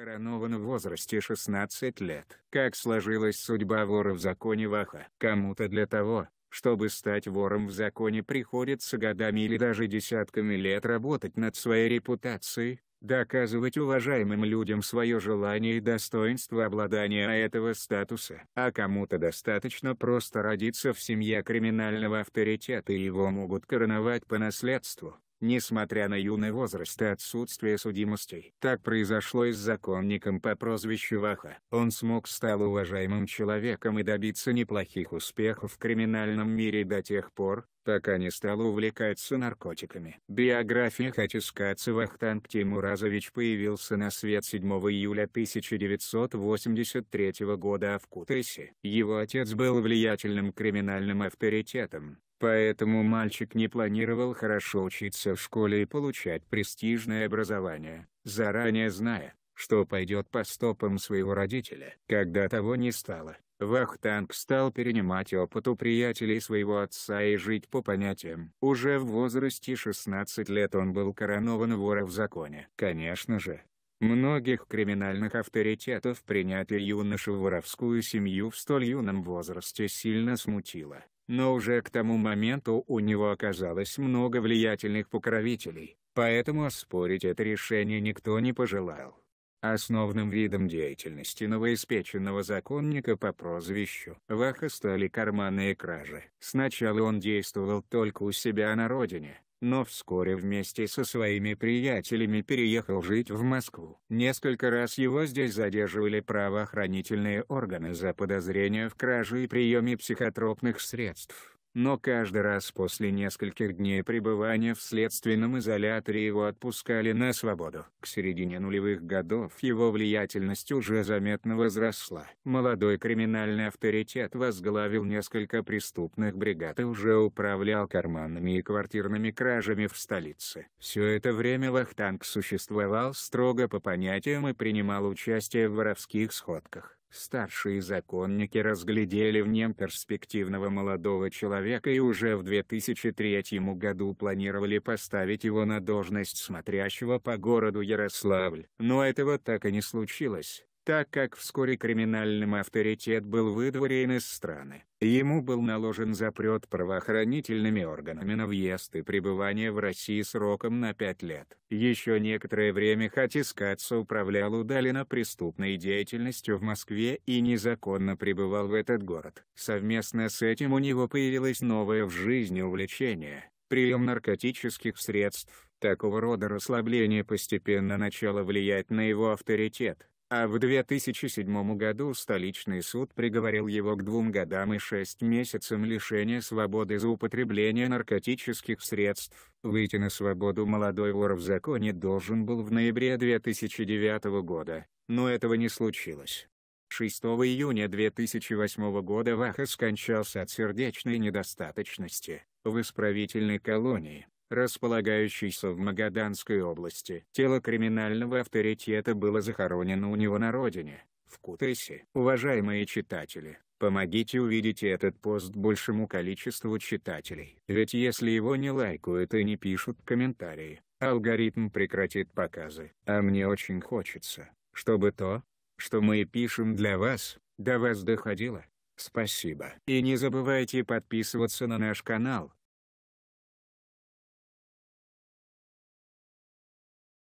Коронован в возрасте 16 лет. Как сложилась судьба вора в законе Ваха? Кому-то для того, чтобы стать вором в законе приходится годами или даже десятками лет работать над своей репутацией, доказывать уважаемым людям свое желание и достоинство обладания этого статуса. А кому-то достаточно просто родиться в семье криминального авторитета и его могут короновать по наследству. Несмотря на юный возраст и отсутствие судимостей, так произошло и с законником по прозвищу Ваха. Он смог стал уважаемым человеком и добиться неплохих успехов в криминальном мире до тех пор, пока не стал увлекаться наркотиками. Биография Хатискаца Вахтанг Тимуразович появился на свет 7 июля 1983 года в Кутысе. Его отец был влиятельным криминальным авторитетом, Поэтому мальчик не планировал хорошо учиться в школе и получать престижное образование, заранее зная, что пойдет по стопам своего родителя. Когда того не стало, Вахтанг стал перенимать опыт у приятелей своего отца и жить по понятиям. Уже в возрасте 16 лет он был коронован вора в законе. Конечно же, Многих криминальных авторитетов принятие юношу в воровскую семью в столь юном возрасте сильно смутило, но уже к тому моменту у него оказалось много влиятельных покровителей, поэтому оспорить это решение никто не пожелал. Основным видом деятельности новоиспеченного законника по прозвищу Ваха стали карманные кражи. Сначала он действовал только у себя на родине, но вскоре вместе со своими приятелями переехал жить в Москву. Несколько раз его здесь задерживали правоохранительные органы за подозрения в краже и приеме психотропных средств но каждый раз после нескольких дней пребывания в следственном изоляторе его отпускали на свободу. К середине нулевых годов его влиятельность уже заметно возросла. Молодой криминальный авторитет возглавил несколько преступных бригад и уже управлял карманными и квартирными кражами в столице. Все это время Вахтанг существовал строго по понятиям и принимал участие в воровских сходках. Старшие законники разглядели в нем перспективного молодого человека и уже в 2003 году планировали поставить его на должность смотрящего по городу Ярославль. Но этого так и не случилось так как вскоре криминальным авторитет был выдворен из страны. Ему был наложен запрет правоохранительными органами на въезд и пребывание в России сроком на пять лет. Еще некоторое время Хатискаца управлял удаленно преступной деятельностью в Москве и незаконно пребывал в этот город. Совместно с этим у него появилось новое в жизни увлечение – прием наркотических средств. Такого рода расслабление постепенно начало влиять на его авторитет а в 2007 году столичный суд приговорил его к двум годам и шесть месяцам лишения свободы за употребление наркотических средств. Выйти на свободу молодой вор в законе должен был в ноябре 2009 года, но этого не случилось. 6 июня 2008 года Ваха скончался от сердечной недостаточности, в исправительной колонии располагающийся в Магаданской области. Тело криминального авторитета было захоронено у него на родине, в Кутысе. Уважаемые читатели, помогите увидеть этот пост большему количеству читателей. Ведь если его не лайкают и не пишут комментарии, алгоритм прекратит показы. А мне очень хочется, чтобы то, что мы пишем для вас, до вас доходило. Спасибо. И не забывайте подписываться на наш канал,